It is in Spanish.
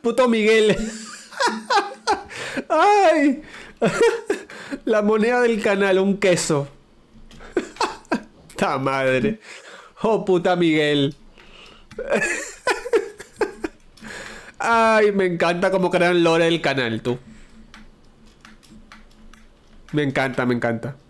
Puto Miguel. ¡Ay! La moneda del canal, un queso. ¡Ta madre! ¡Oh, puta Miguel! ¡Ay! Me encanta como crean lore del canal, tú. Me encanta, me encanta.